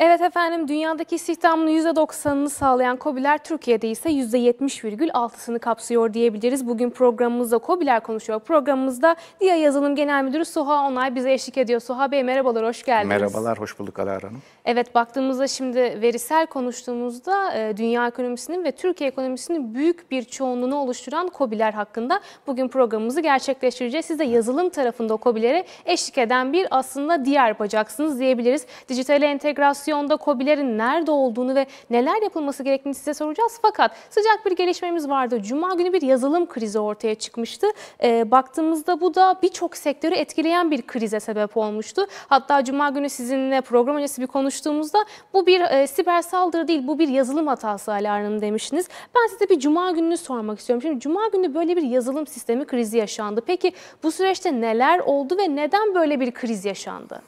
Evet efendim dünyadaki istihdamın %90'ını sağlayan COBİ'ler Türkiye'de ise %70,6'sını kapsıyor diyebiliriz. Bugün programımızda COBİ'ler konuşuyor. Programımızda DİA Yazılım Genel Müdürü Suha Onay bize eşlik ediyor. Suha Bey merhabalar hoş geldiniz. Merhabalar hoş bulduk Alara Hanım. Evet baktığımızda şimdi verisel konuştuğumuzda e, dünya ekonomisinin ve Türkiye ekonomisinin büyük bir çoğunluğunu oluşturan COBİ'ler hakkında bugün programımızı gerçekleştireceğiz. Siz de yazılım tarafında COBİ'lere eşlik eden bir aslında diğer bacaksınız diyebiliriz. Dijital entegrasyon aksiyonda COBİ'lerin nerede olduğunu ve neler yapılması gerektiğini size soracağız. Fakat sıcak bir gelişmemiz vardı. Cuma günü bir yazılım krizi ortaya çıkmıştı. E, baktığımızda bu da birçok sektörü etkileyen bir krize sebep olmuştu. Hatta Cuma günü sizinle program öncesi bir konuştuğumuzda bu bir e, siber saldırı değil bu bir yazılım hatası alarmım demiştiniz. Ben size bir Cuma gününü sormak istiyorum. Şimdi Cuma günü böyle bir yazılım sistemi krizi yaşandı. Peki bu süreçte neler oldu ve neden böyle bir kriz yaşandı?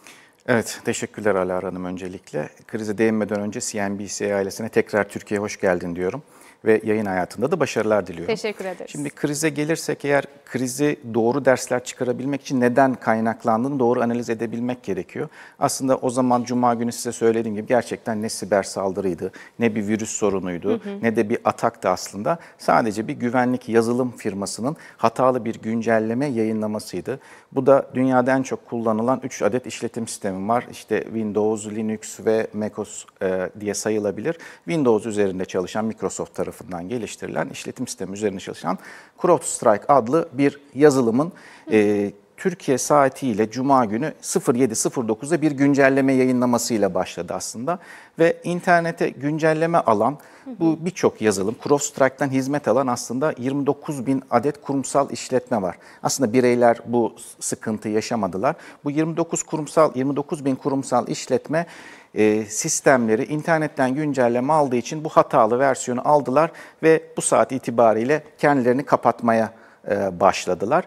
Evet, teşekkürler Ala Hanım öncelikle. Krize değinmeden önce CNBC ailesine tekrar Türkiye'ye hoş geldin diyorum ve yayın hayatında da başarılar diliyorum. Teşekkür ederiz. Şimdi krize gelirsek eğer krizi doğru dersler çıkarabilmek için neden kaynaklandığını doğru analiz edebilmek gerekiyor. Aslında o zaman Cuma günü size söylediğim gibi gerçekten ne siber saldırıydı, ne bir virüs sorunuydu, hı hı. ne de bir ataktı aslında. Sadece bir güvenlik yazılım firmasının hatalı bir güncelleme yayınlamasıydı. Bu da dünyada en çok kullanılan 3 adet işletim sistemi var. İşte Windows, Linux ve macOS e, diye sayılabilir. Windows üzerinde çalışan Microsoft tarafından tarafından geliştirilen işletim sistemi üzerine çalışan CrowdStrike adlı bir yazılımın e, Türkiye saatiyle Cuma günü 07.09'da bir güncelleme yayınlamasıyla başladı aslında. Ve internete güncelleme alan bu birçok yazılım, CrowdStrike'dan hizmet alan aslında 29 bin adet kurumsal işletme var. Aslında bireyler bu sıkıntı yaşamadılar. Bu 29 kurumsal, 29 bin kurumsal işletme e, sistemleri internetten güncelleme aldığı için bu hatalı versiyonu aldılar ve bu saat itibariyle kendilerini kapatmaya e, başladılar.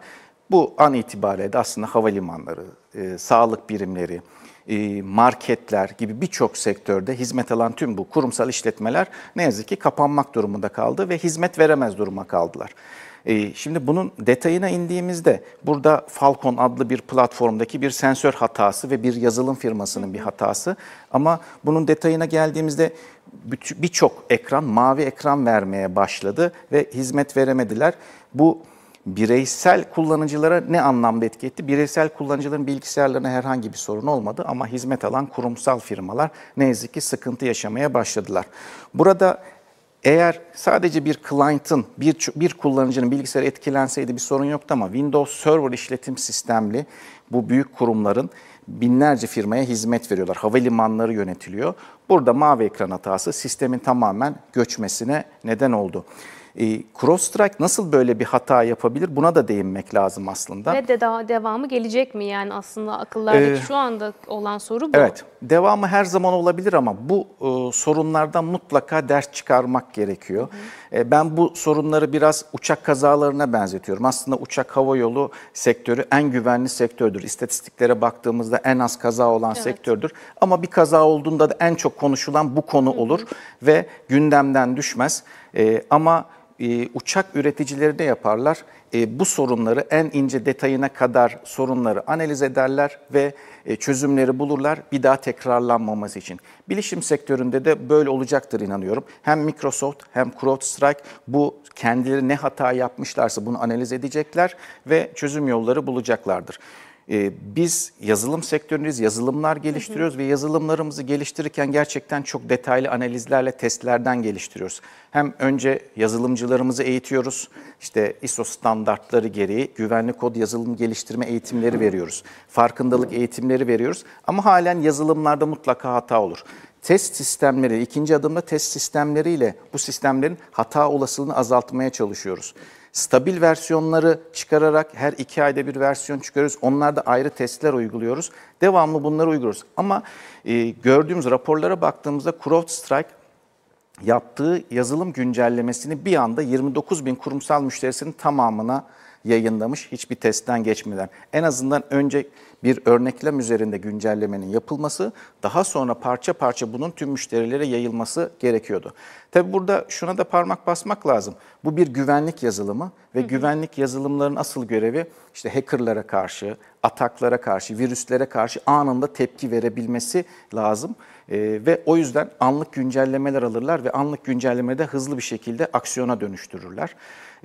Bu an itibariyle de aslında havalimanları, e, sağlık birimleri, marketler gibi birçok sektörde hizmet alan tüm bu kurumsal işletmeler ne yazık ki kapanmak durumunda kaldı ve hizmet veremez duruma kaldılar. Ee, şimdi bunun detayına indiğimizde burada Falcon adlı bir platformdaki bir sensör hatası ve bir yazılım firmasının bir hatası. Ama bunun detayına geldiğimizde birçok ekran mavi ekran vermeye başladı ve hizmet veremediler. Bu bireysel kullanıcılara ne anlamda etki etti? Bireysel kullanıcıların bilgisayarlarına herhangi bir sorun olmadı ama hizmet alan kurumsal firmalar ne yazık ki sıkıntı yaşamaya başladılar. Burada eğer sadece bir client'ın, bir, bir kullanıcının bilgisayarı etkilenseydi bir sorun yoktu ama Windows Server işletim sistemli bu büyük kurumların binlerce firmaya hizmet veriyorlar. Havalimanları yönetiliyor. Burada mavi ekran hatası sistemin tamamen göçmesine neden oldu. E, ee, Crosstrike nasıl böyle bir hata yapabilir? Buna da değinmek lazım aslında. Ve de daha devamı gelecek mi yani aslında akıllardaki ee, şu anda olan soru bu. Evet devamı her zaman olabilir ama bu e, sorunlardan mutlaka ders çıkarmak gerekiyor. E, ben bu sorunları biraz uçak kazalarına benzetiyorum. Aslında uçak hava yolu sektörü en güvenli sektördür. İstatistiklere baktığımızda en az kaza olan evet. sektördür. Ama bir kaza olduğunda da en çok konuşulan bu konu olur hı hı. ve gündemden düşmez. E, ama e, uçak üreticileri ne yaparlar? E, bu sorunları en ince detayına kadar sorunları analiz ederler ve e, çözümleri bulurlar bir daha tekrarlanmaması için. Bilişim sektöründe de böyle olacaktır inanıyorum. Hem Microsoft hem CrowdStrike bu kendileri ne hata yapmışlarsa bunu analiz edecekler ve çözüm yolları bulacaklardır. Ee, biz yazılım sektöründeyiz, yazılımlar geliştiriyoruz hı hı. ve yazılımlarımızı geliştirirken gerçekten çok detaylı analizlerle, testlerden geliştiriyoruz. Hem önce yazılımcılarımızı eğitiyoruz, işte ISO standartları gereği güvenli kod yazılım geliştirme eğitimleri veriyoruz, farkındalık eğitimleri veriyoruz ama halen yazılımlarda mutlaka hata olur. Test sistemleri, ikinci adımda test sistemleriyle bu sistemlerin hata olasılığını azaltmaya çalışıyoruz. Stabil versiyonları çıkararak her iki ayda bir versiyon çıkarıyoruz. Onlarda ayrı testler uyguluyoruz. Devamlı bunları uyguluyoruz. Ama e, gördüğümüz raporlara baktığımızda CrowdStrike yaptığı yazılım güncellemesini bir anda 29 bin kurumsal müşterisinin tamamına yayınlamış hiçbir testten geçmeden. En azından önce bir örneklem üzerinde güncellemenin yapılması, daha sonra parça parça bunun tüm müşterilere yayılması gerekiyordu. Tabi burada şuna da parmak basmak lazım. Bu bir güvenlik yazılımı ve hı hı. güvenlik yazılımların asıl görevi işte hackerlara karşı, ataklara karşı, virüslere karşı anında tepki verebilmesi lazım. E, ve o yüzden anlık güncellemeler alırlar ve anlık güncellemede hızlı bir şekilde aksiyona dönüştürürler.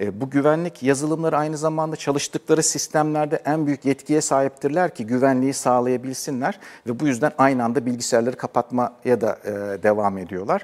E, bu güvenlik yazılımları aynı zamanda çalıştıkları sistemlerde en büyük yetkiye sahiptirler ki güvenliği sağlayabilsinler ve bu yüzden aynı anda bilgisayarları kapatmaya da e, devam ediyorlar.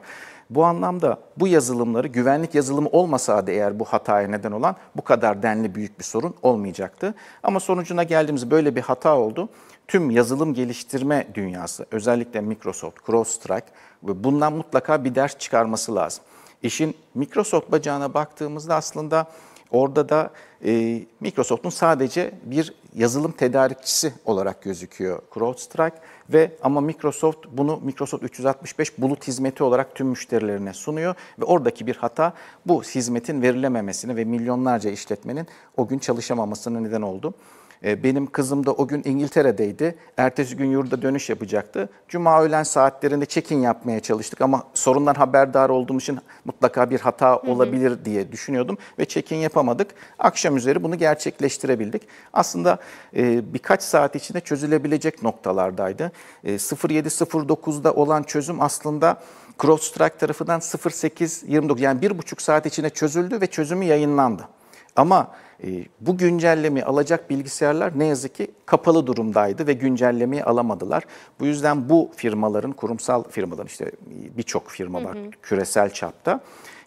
Bu anlamda bu yazılımları güvenlik yazılımı olmasa da eğer bu hataya neden olan bu kadar denli büyük bir sorun olmayacaktı. Ama sonucuna geldiğimiz böyle bir hata oldu tüm yazılım geliştirme dünyası özellikle Microsoft, CrowdStrike ve bundan mutlaka bir ders çıkarması lazım. İşin Microsoft bacağına baktığımızda aslında orada da e, Microsoft'un sadece bir yazılım tedarikçisi olarak gözüküyor CrowdStrike ve ama Microsoft bunu Microsoft 365 bulut hizmeti olarak tüm müşterilerine sunuyor ve oradaki bir hata bu hizmetin verilememesini ve milyonlarca işletmenin o gün çalışamamasını neden oldu. E, benim kızım da o gün İngiltere'deydi. Ertesi gün yurda dönüş yapacaktı. Cuma öğlen saatlerinde check-in yapmaya çalıştık ama sorundan haberdar olduğum için mutlaka bir hata olabilir hı hı. diye düşünüyordum ve check-in yapamadık. Akşam üzeri bunu gerçekleştirebildik. Aslında e, birkaç saat içinde çözülebilecek noktalardaydı. 07.09'da e, olan çözüm aslında CrowdStrike tarafından 08.29 yani 1,5 saat içinde çözüldü ve çözümü yayınlandı. Ama e, bu güncellemeyi alacak bilgisayarlar ne yazık ki kapalı durumdaydı ve güncellemeyi alamadılar. Bu yüzden bu firmaların, kurumsal firmaların işte birçok firma var küresel çapta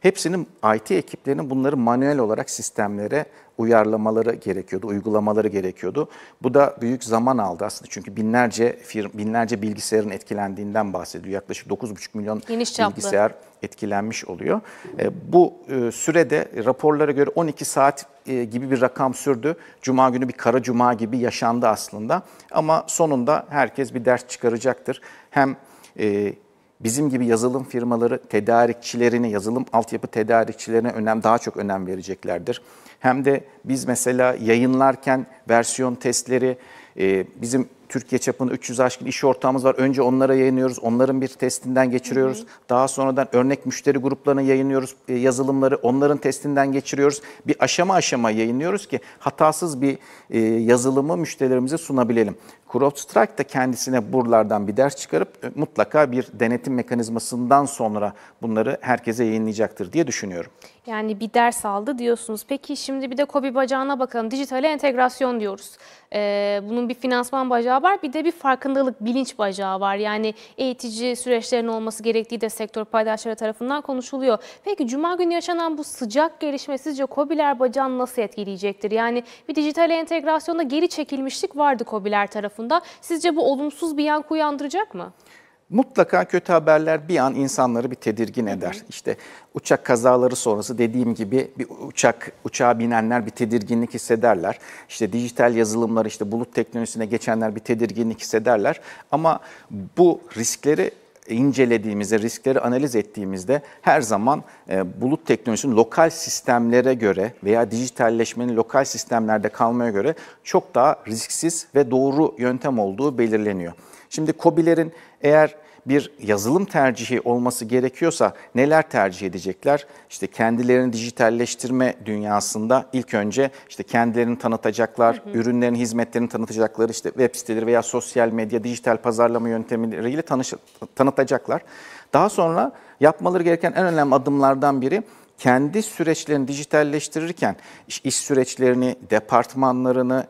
Hepsinin IT ekiplerinin bunları manuel olarak sistemlere uyarlamaları gerekiyordu, uygulamaları gerekiyordu. Bu da büyük zaman aldı aslında çünkü binlerce firm, binlerce bilgisayarın etkilendiğinden bahsediyor. Yaklaşık 9,5 milyon bilgisayar etkilenmiş oluyor. E, bu e, sürede raporlara göre 12 saat e, gibi bir rakam sürdü. Cuma günü bir kara cuma gibi yaşandı aslında. Ama sonunda herkes bir ders çıkaracaktır. Hem bizim gibi yazılım firmaları tedarikçilerine yazılım altyapı tedarikçilerine önem daha çok önem vereceklerdir. Hem de biz mesela yayınlarken versiyon testleri, e, bizim Türkiye çapında 300 aşkın iş ortağımız var. Önce onlara yayınlıyoruz. Onların bir testinden geçiriyoruz. Hı hı. Daha sonradan örnek müşteri gruplarına yayınlıyoruz e, yazılımları. Onların testinden geçiriyoruz. Bir aşama aşama yayınlıyoruz ki hatasız bir e, yazılımı müşterilerimize sunabilelim. CrowdStrike da kendisine buralardan bir ders çıkarıp e, mutlaka bir denetim mekanizmasından sonra bunları herkese yayınlayacaktır diye düşünüyorum. Yani bir ders aldı diyorsunuz. Peki şimdi bir de Kobi bacağına bakalım. Dijitale entegrasyon diyoruz. Ee, bunun bir finansman bacağı beraber bir de bir farkındalık, bilinç bacağı var. Yani eğitici süreçlerin olması gerektiği de sektör paydaşları tarafından konuşuluyor. Peki Cuma günü yaşanan bu sıcak gelişme sizce COBİ'ler bacağını nasıl etkileyecektir? Yani bir dijital entegrasyonda geri çekilmişlik vardı COBİ'ler tarafında. Sizce bu olumsuz bir yankı uyandıracak mı? mutlaka kötü haberler bir an insanları bir tedirgin eder. İşte uçak kazaları sonrası dediğim gibi bir uçak uçağa binenler bir tedirginlik hissederler. İşte dijital yazılımlar işte bulut teknolojisine geçenler bir tedirginlik hissederler. Ama bu riskleri incelediğimizde, riskleri analiz ettiğimizde her zaman e, bulut teknolojisinin lokal sistemlere göre veya dijitalleşmenin lokal sistemlerde kalmaya göre çok daha risksiz ve doğru yöntem olduğu belirleniyor. Şimdi COBİ'lerin eğer bir yazılım tercihi olması gerekiyorsa neler tercih edecekler? İşte kendilerini dijitalleştirme dünyasında ilk önce işte kendilerini tanıtacaklar, hı hı. ürünlerini, hizmetlerini tanıtacakları işte web siteleri veya sosyal medya, dijital pazarlama yöntemleriyle tanış, tanıtacaklar. Daha sonra yapmaları gereken en önemli adımlardan biri kendi süreçlerini dijitalleştirirken iş süreçlerini, departmanlarını,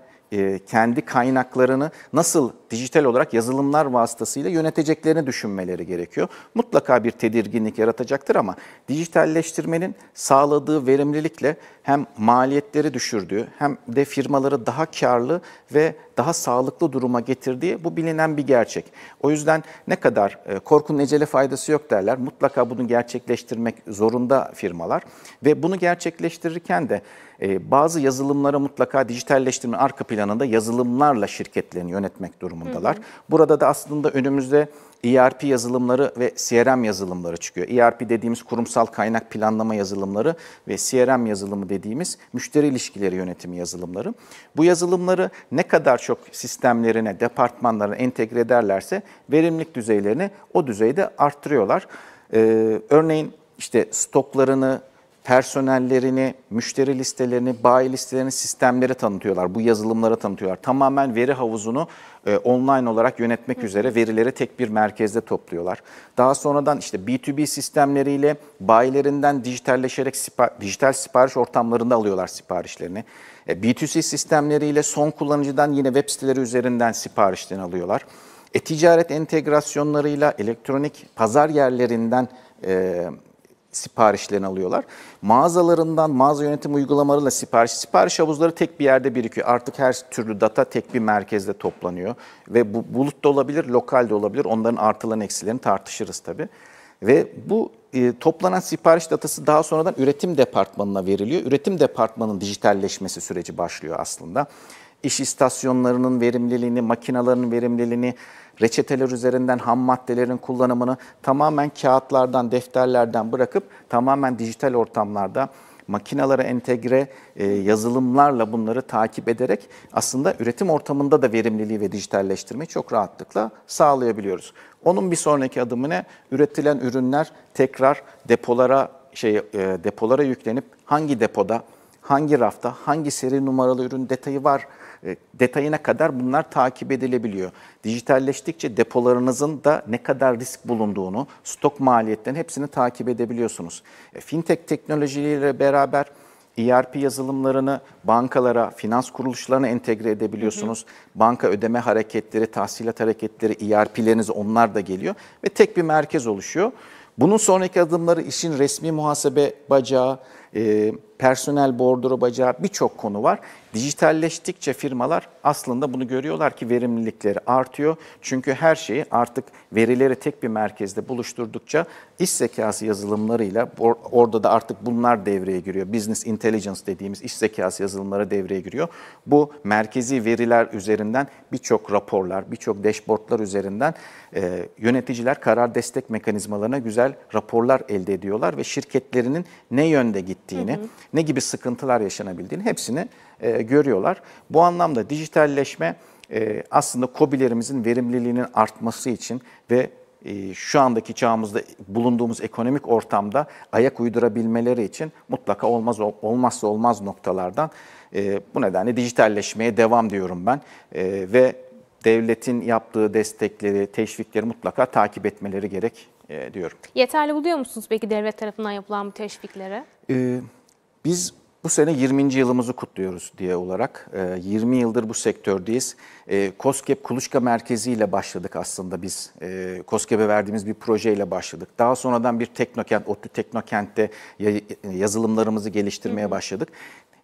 kendi kaynaklarını nasıl dijital olarak yazılımlar vasıtasıyla yöneteceklerini düşünmeleri gerekiyor. Mutlaka bir tedirginlik yaratacaktır ama dijitalleştirmenin sağladığı verimlilikle hem maliyetleri düşürdüğü hem de firmaları daha karlı ve daha sağlıklı duruma getirdiği bu bilinen bir gerçek. O yüzden ne kadar e, korkunun ecele faydası yok derler. Mutlaka bunu gerçekleştirmek zorunda firmalar ve bunu gerçekleştirirken de e, bazı yazılımlara mutlaka dijitalleştirme arka planında yazılımlarla şirketlerini yönetmek durumunda durumundalar. Hı hı. Burada da aslında önümüzde ERP yazılımları ve CRM yazılımları çıkıyor. ERP dediğimiz kurumsal kaynak planlama yazılımları ve CRM yazılımı dediğimiz müşteri ilişkileri yönetimi yazılımları. Bu yazılımları ne kadar çok sistemlerine, departmanlarına entegre ederlerse verimlilik düzeylerini o düzeyde arttırıyorlar. Ee, örneğin işte stoklarını, personellerini, müşteri listelerini, bayi listelerini sistemlere tanıtıyorlar. Bu yazılımlara tanıtıyorlar. Tamamen veri havuzunu e, online olarak yönetmek üzere verileri tek bir merkezde topluyorlar. Daha sonradan işte B2B sistemleriyle bayilerinden dijitalleşerek sipa dijital sipariş ortamlarında alıyorlar siparişlerini. E, B2C sistemleriyle son kullanıcıdan yine web siteleri üzerinden siparişlerini alıyorlar. E-ticaret entegrasyonlarıyla elektronik pazar yerlerinden e, siparişlerini alıyorlar. Mağazalarından mağaza yönetim uygulamalarıyla sipariş, sipariş havuzları tek bir yerde birikiyor. Artık her türlü data tek bir merkezde toplanıyor. Ve bu bulut da olabilir, lokal de olabilir. Onların artılan eksilerini tartışırız tabii. Ve bu e, toplanan sipariş datası daha sonradan üretim departmanına veriliyor. Üretim departmanının dijitalleşmesi süreci başlıyor aslında. İş istasyonlarının verimliliğini, makinaların verimliliğini, reçeteler üzerinden ham maddelerin kullanımını tamamen kağıtlardan, defterlerden bırakıp tamamen dijital ortamlarda makinalara entegre e, yazılımlarla bunları takip ederek aslında üretim ortamında da verimliliği ve dijitalleştirmeyi çok rahatlıkla sağlayabiliyoruz. Onun bir sonraki adımı ne? Üretilen ürünler tekrar depolara şey e, depolara yüklenip hangi depoda hangi rafta, hangi seri numaralı ürün detayı var e, detayına kadar bunlar takip edilebiliyor. Dijitalleştikçe depolarınızın da ne kadar risk bulunduğunu, stok maliyetlerini hepsini takip edebiliyorsunuz. E, fintech teknolojileriyle beraber ERP yazılımlarını bankalara, finans kuruluşlarına entegre edebiliyorsunuz. Hı hı. Banka ödeme hareketleri, tahsilat hareketleri, ERP'leriniz onlar da geliyor ve tek bir merkez oluşuyor. Bunun sonraki adımları işin resmi muhasebe bacağı, e, personel bordro bacağı birçok konu var. Dijitalleştikçe firmalar aslında bunu görüyorlar ki verimlilikleri artıyor. Çünkü her şeyi artık verileri tek bir merkezde buluşturdukça iş zekası yazılımlarıyla orada da artık bunlar devreye giriyor. Business intelligence dediğimiz iş zekası yazılımları devreye giriyor. Bu merkezi veriler üzerinden birçok raporlar, birçok dashboardlar üzerinden e, yöneticiler karar destek mekanizmalarına güzel raporlar elde ediyorlar ve şirketlerinin ne yönde gittiğini, hı hı ne gibi sıkıntılar yaşanabildiğini hepsini e, görüyorlar. Bu anlamda dijitalleşme e, aslında COBİ'lerimizin verimliliğinin artması için ve e, şu andaki çağımızda bulunduğumuz ekonomik ortamda ayak uydurabilmeleri için mutlaka olmaz olmazsa olmaz noktalardan. E, bu nedenle dijitalleşmeye devam diyorum ben e, ve devletin yaptığı destekleri, teşvikleri mutlaka takip etmeleri gerek e, diyorum. Yeterli buluyor musunuz peki devlet tarafından yapılan bu teşvikleri? E, biz bu sene 20. yılımızı kutluyoruz diye olarak 20 e, yıldır bu sektördeyiz. E, COSGAP Kuluçka Merkezi ile başladık aslında biz. E, COSGAP'e verdiğimiz bir proje ile başladık. Daha sonradan bir teknokent, ODTÜ Teknokent'te yazılımlarımızı geliştirmeye başladık.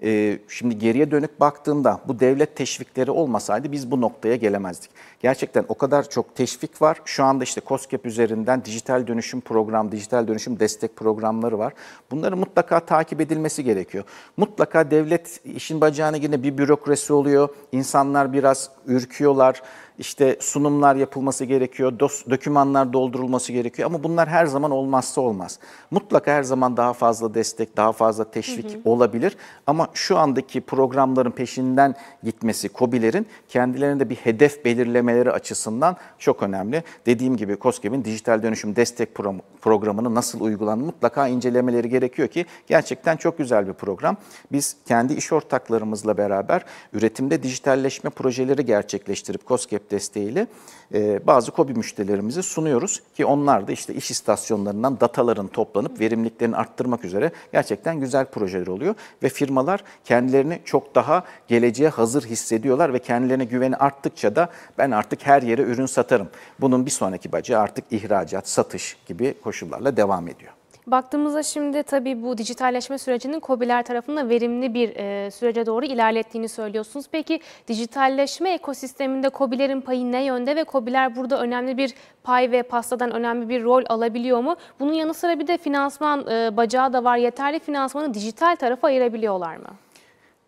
Ee, şimdi geriye dönük baktığımda bu devlet teşvikleri olmasaydı biz bu noktaya gelemezdik. Gerçekten o kadar çok teşvik var. Şu anda işte COSGAP üzerinden dijital dönüşüm program, dijital dönüşüm destek programları var. Bunların mutlaka takip edilmesi gerekiyor. Mutlaka devlet işin bacağına yine bir bürokrasi oluyor. İnsanlar biraz ürküyorlar işte sunumlar yapılması gerekiyor, dos, dokümanlar doldurulması gerekiyor ama bunlar her zaman olmazsa olmaz. Mutlaka her zaman daha fazla destek, daha fazla teşvik hı hı. olabilir ama şu andaki programların peşinden gitmesi COBİ'lerin kendilerinde bir hedef belirlemeleri açısından çok önemli. Dediğim gibi COSGAP'in dijital dönüşüm destek pro programını nasıl uygulandığını mutlaka incelemeleri gerekiyor ki gerçekten çok güzel bir program. Biz kendi iş ortaklarımızla beraber üretimde dijitalleşme projeleri gerçekleştirip COSGAP Web desteğiyle e, bazı kobi müşterilerimize sunuyoruz ki onlar da işte iş istasyonlarından dataların toplanıp verimliliklerini arttırmak üzere gerçekten güzel projeler oluyor ve firmalar kendilerini çok daha geleceğe hazır hissediyorlar ve kendilerine güveni arttıkça da ben artık her yere ürün satarım. Bunun bir sonraki bacağı artık ihracat, satış gibi koşullarla devam ediyor. Baktığımızda şimdi tabii bu dijitalleşme sürecinin COBİ'ler tarafından verimli bir e, sürece doğru ilerlettiğini söylüyorsunuz. Peki dijitalleşme ekosisteminde COBİ'lerin payı ne yönde ve COBİ'ler burada önemli bir pay ve pastadan önemli bir rol alabiliyor mu? Bunun yanı sıra bir de finansman e, bacağı da var. Yeterli finansmanı dijital tarafa ayırabiliyorlar mı?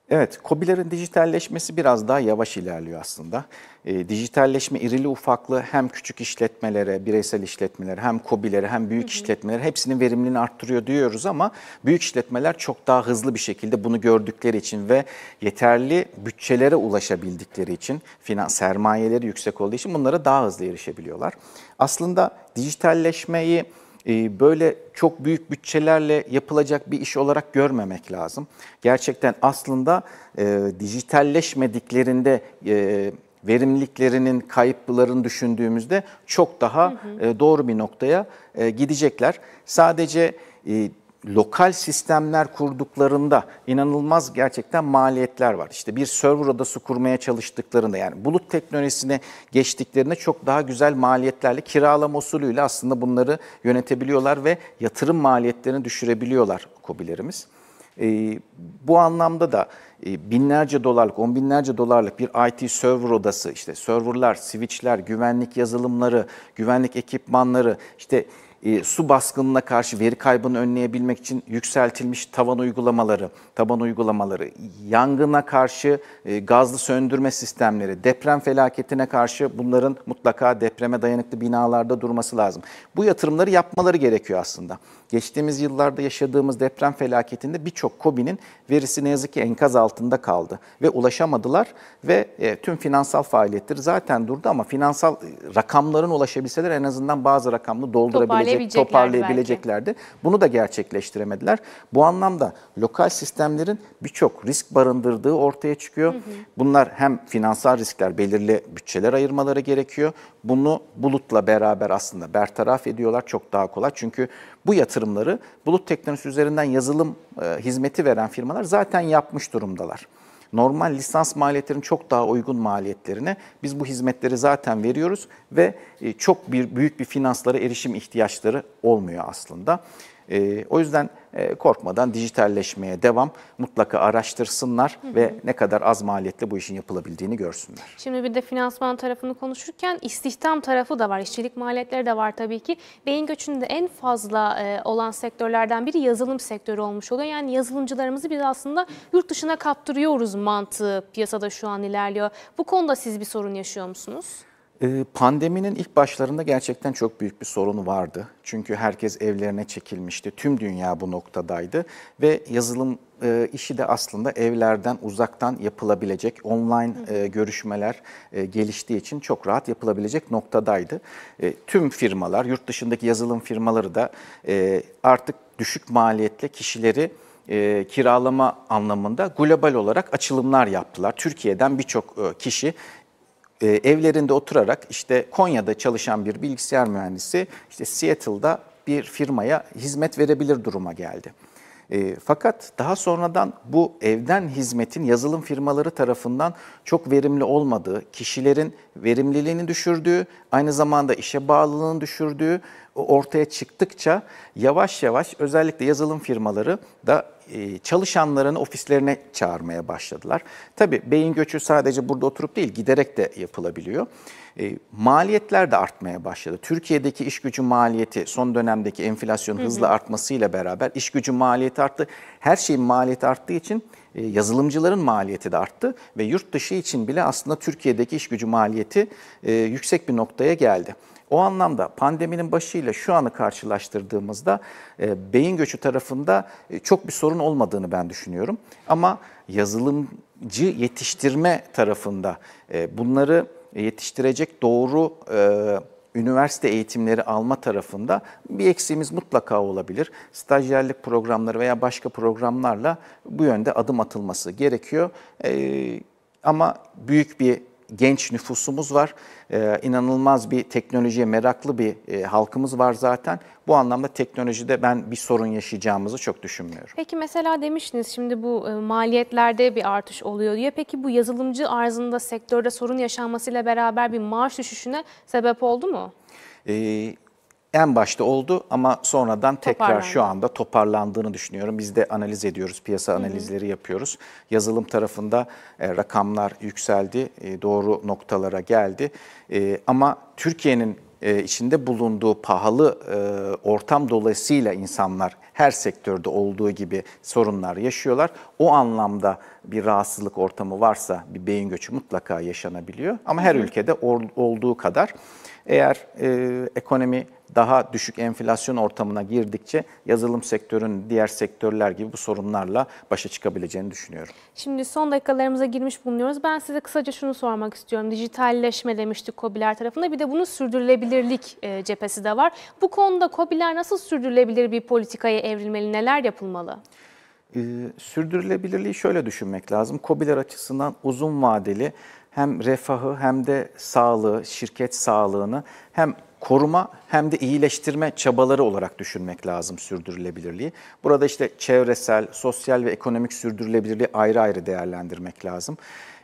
Evet, COBİ'lerin dijitalleşmesi biraz daha yavaş ilerliyor aslında. E, dijitalleşme irili ufaklı hem küçük işletmelere, bireysel işletmelere, hem COBİ'lere hem büyük hı işletmelere hepsinin verimliliğini arttırıyor diyoruz ama büyük işletmeler çok daha hızlı bir şekilde bunu gördükleri için ve yeterli bütçelere ulaşabildikleri için, finans sermayeleri yüksek olduğu için bunlara daha hızlı erişebiliyorlar. Aslında dijitalleşmeyi ee, böyle çok büyük bütçelerle yapılacak bir iş olarak görmemek lazım. Gerçekten aslında e, dijitalleşmediklerinde e, verimliliklerinin kayıplarını düşündüğümüzde çok daha hı hı. E, doğru bir noktaya e, gidecekler. Sadece e, lokal sistemler kurduklarında inanılmaz gerçekten maliyetler var. İşte bir server odası kurmaya çalıştıklarında yani bulut teknolojisine geçtiklerinde çok daha güzel maliyetlerle kiralama usulüyle aslında bunları yönetebiliyorlar ve yatırım maliyetlerini düşürebiliyorlar kobilerimiz. E, bu anlamda da e, binlerce dolarlık, on binlerce dolarlık bir IT server odası, işte serverlar, switchler, güvenlik yazılımları, güvenlik ekipmanları, işte ee, su baskınına karşı veri kaybını önleyebilmek için yükseltilmiş tavan uygulamaları, taban uygulamaları, yangına karşı e, gazlı söndürme sistemleri, deprem felaketine karşı bunların mutlaka depreme dayanıklı binalarda durması lazım. Bu yatırımları yapmaları gerekiyor aslında. Geçtiğimiz yıllarda yaşadığımız deprem felaketinde birçok kobi'nin verisi ne yazık ki enkaz altında kaldı ve ulaşamadılar ve e, tüm finansal faaliyetleri zaten durdu ama finansal e, rakamların ulaşabilseler en azından bazı rakamlı doldurabilecek toparlayabileceklerdi. toparlayabileceklerdi. Bunu da gerçekleştiremediler. Bu anlamda lokal sistemlerin birçok risk barındırdığı ortaya çıkıyor. Hı hı. Bunlar hem finansal riskler, belirli bütçeler ayırmaları gerekiyor. Bunu bulutla beraber aslında bertaraf ediyorlar çok daha kolay. Çünkü bu yatırımları bulut teknolojisi üzerinden yazılım e, hizmeti veren firmalar zaten yapmış durumdalar normal lisans maliyetlerin çok daha uygun maliyetlerine biz bu hizmetleri zaten veriyoruz ve e, çok bir büyük bir finanslara erişim ihtiyaçları olmuyor aslında. E, o yüzden e, korkmadan dijitalleşmeye devam mutlaka araştırsınlar hı hı. ve ne kadar az maliyetle bu işin yapılabildiğini görsünler. Şimdi bir de finansman tarafını konuşurken istihdam tarafı da var, işçilik maliyetleri de var tabii ki. Beyin göçünde en fazla e, olan sektörlerden biri yazılım sektörü olmuş oluyor. Yani yazılımcılarımızı biz aslında yurt dışına kaptırıyoruz mantığı piyasada şu an ilerliyor. Bu konuda siz bir sorun yaşıyor musunuz? Ee, pandeminin ilk başlarında gerçekten çok büyük bir sorun vardı. Çünkü herkes evlerine çekilmişti. Tüm dünya bu noktadaydı ve yazılım e, işi de aslında evlerden uzaktan yapılabilecek online e, görüşmeler e, geliştiği için çok rahat yapılabilecek noktadaydı. tüm firmalar, yurt dışındaki yazılım firmaları da artık düşük maliyetle kişileri e, kiralama anlamında global olarak açılımlar yaptılar. Türkiye'den birçok e, kişi e, evlerinde oturarak işte Konya'da çalışan bir bilgisayar mühendisi işte Seattle'da bir firmaya hizmet verebilir duruma geldi. E, fakat daha sonradan bu evden hizmetin yazılım firmaları tarafından çok verimli olmadığı, kişilerin verimliliğini düşürdüğü, aynı zamanda işe bağlılığını düşürdüğü ortaya çıktıkça yavaş yavaş özellikle yazılım firmaları da e, çalışanlarını ofislerine çağırmaya başladılar. Tabii beyin göçü sadece burada oturup değil giderek de yapılabiliyor. E, maliyetler de artmaya başladı. Türkiye'deki iş gücü maliyeti son dönemdeki enflasyon hızla artmasıyla beraber iş gücü maliyeti arttı. Her şeyin maliyeti arttığı için e, yazılımcıların maliyeti de arttı ve yurt dışı için bile aslında Türkiye'deki iş gücü maliyeti yüksek bir noktaya geldi. O anlamda pandeminin başıyla şu anı karşılaştırdığımızda e, beyin göçü tarafında e, çok bir sorun olmadığını ben düşünüyorum. Ama yazılımcı yetiştirme tarafında e, bunları yetiştirecek doğru e, üniversite eğitimleri alma tarafında bir eksiğimiz mutlaka olabilir. Stajyerlik programları veya başka programlarla bu yönde adım atılması gerekiyor. Ee, ama büyük bir genç nüfusumuz var. Ee, inanılmaz bir teknolojiye meraklı bir e, halkımız var zaten. Bu anlamda teknolojide ben bir sorun yaşayacağımızı çok düşünmüyorum. Peki mesela demiştiniz şimdi bu e, maliyetlerde bir artış oluyor diye. Peki bu yazılımcı arzında sektörde sorun yaşanmasıyla beraber bir maaş düşüşüne sebep oldu mu? E, en başta oldu ama sonradan tekrar şu anda toparlandığını düşünüyorum. Biz de analiz ediyoruz, piyasa analizleri hı hı. yapıyoruz. Yazılım tarafında e, rakamlar yükseldi, e, doğru noktalara geldi. E, ama Türkiye'nin e, içinde bulunduğu pahalı e, ortam dolayısıyla insanlar her sektörde olduğu gibi sorunlar yaşıyorlar. O anlamda bir rahatsızlık ortamı varsa bir beyin göçü mutlaka yaşanabiliyor. Ama her ülkede or, olduğu kadar eğer e, ekonomi daha düşük enflasyon ortamına girdikçe yazılım sektörün diğer sektörler gibi bu sorunlarla başa çıkabileceğini düşünüyorum. Şimdi son dakikalarımıza girmiş bulunuyoruz. Ben size kısaca şunu sormak istiyorum. Dijitalleşme demiştik COBİ'ler tarafında bir de bunun sürdürülebilirlik e, cephesi de var. Bu konuda COBİ'ler nasıl sürdürülebilir bir politikaya evrilmeli, neler yapılmalı? Ee, sürdürülebilirliği şöyle düşünmek lazım. COBİ'ler açısından uzun vadeli hem refahı hem de sağlığı, şirket sağlığını hem koruma hem de iyileştirme çabaları olarak düşünmek lazım sürdürülebilirliği. Burada işte çevresel, sosyal ve ekonomik sürdürülebilirliği ayrı ayrı değerlendirmek lazım.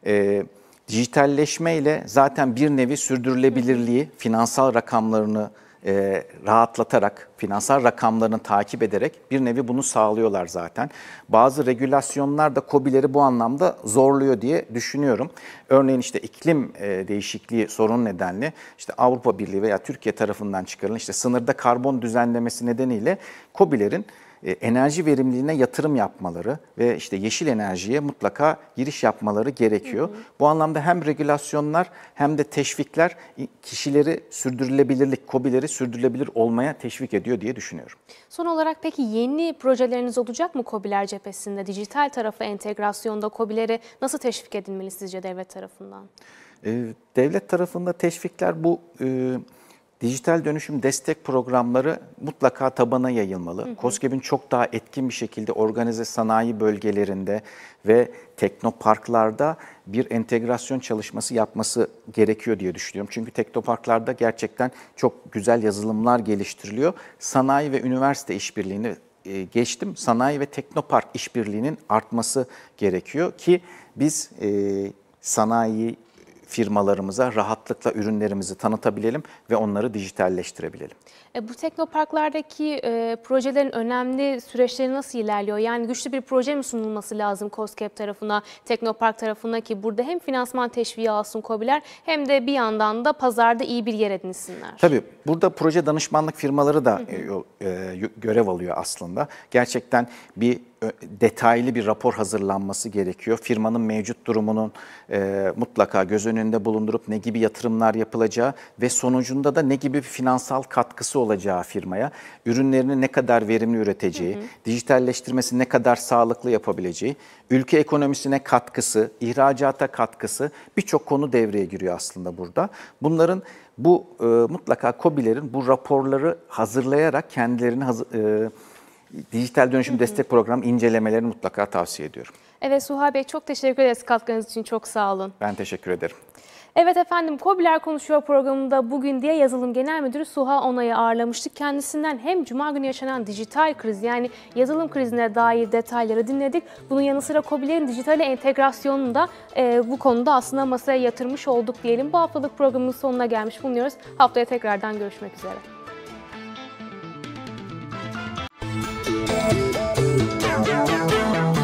Ee, dijitalleşme ile zaten bir nevi sürdürülebilirliği, finansal rakamlarını e, rahatlatarak, finansal rakamlarını takip ederek bir nevi bunu sağlıyorlar zaten. Bazı regülasyonlar da COBİ'leri bu anlamda zorluyor diye düşünüyorum. Örneğin işte iklim e, değişikliği sorun nedenli işte Avrupa Birliği veya Türkiye tarafından çıkarılan işte sınırda karbon düzenlemesi nedeniyle COBİ'lerin e, enerji verimliliğine yatırım yapmaları ve işte yeşil enerjiye mutlaka giriş yapmaları gerekiyor. Hı hı. Bu anlamda hem regülasyonlar hem de teşvikler kişileri sürdürülebilirlik, kobileri sürdürülebilir olmaya teşvik ediyor diye düşünüyorum. Son olarak peki yeni projeleriniz olacak mı kobiler cephesinde? Dijital tarafı entegrasyonda kobilere nasıl teşvik edilmeli sizce devlet tarafından? E, devlet tarafında teşvikler bu... E, Dijital dönüşüm destek programları mutlaka tabana yayılmalı. Hı COSGAP'in çok daha etkin bir şekilde organize sanayi bölgelerinde ve teknoparklarda bir entegrasyon çalışması yapması gerekiyor diye düşünüyorum. Çünkü teknoparklarda gerçekten çok güzel yazılımlar geliştiriliyor. Sanayi ve üniversite işbirliğini e, geçtim. Sanayi ve teknopark işbirliğinin artması gerekiyor ki biz e, sanayi, firmalarımıza rahatlıkla ürünlerimizi tanıtabilelim ve onları dijitalleştirebilelim. E, bu teknoparklardaki e, projelerin önemli süreçleri nasıl ilerliyor? Yani güçlü bir proje mi sunulması lazım COSCEP tarafına, teknopark tarafına ki burada hem finansman teşviği alsın COBİ'ler hem de bir yandan da pazarda iyi bir yer edinsinler. Tabii burada proje danışmanlık firmaları da hı hı. E, e, görev alıyor aslında. Gerçekten bir detaylı bir rapor hazırlanması gerekiyor. Firmanın mevcut durumunun e, mutlaka göz önünde bulundurup ne gibi yatırımlar yapılacağı ve sonucunda da ne gibi finansal katkısı olacağı firmaya, ürünlerini ne kadar verimli üreteceği, hı hı. dijitalleştirmesi ne kadar sağlıklı yapabileceği, ülke ekonomisine katkısı, ihracata katkısı birçok konu devreye giriyor aslında burada. Bunların bu e, mutlaka COBİ'lerin bu raporları hazırlayarak kendilerini hazır, e, Dijital dönüşüm destek programı incelemelerini mutlaka tavsiye ediyorum. Evet Suha Bey çok teşekkür ederiz katkınız için çok sağ olun. Ben teşekkür ederim. Evet efendim Kobiler Konuşuyor programında bugün diye yazılım genel müdürü Suha Onay'ı ağırlamıştık. Kendisinden hem cuma günü yaşanan dijital kriz yani yazılım krizine dair detayları dinledik. Bunun yanı sıra Kobiler'in dijital entegrasyonunu da e, bu konuda aslında masaya yatırmış olduk diyelim. Bu haftalık programın sonuna gelmiş bulunuyoruz. Haftaya tekrardan görüşmek üzere. Música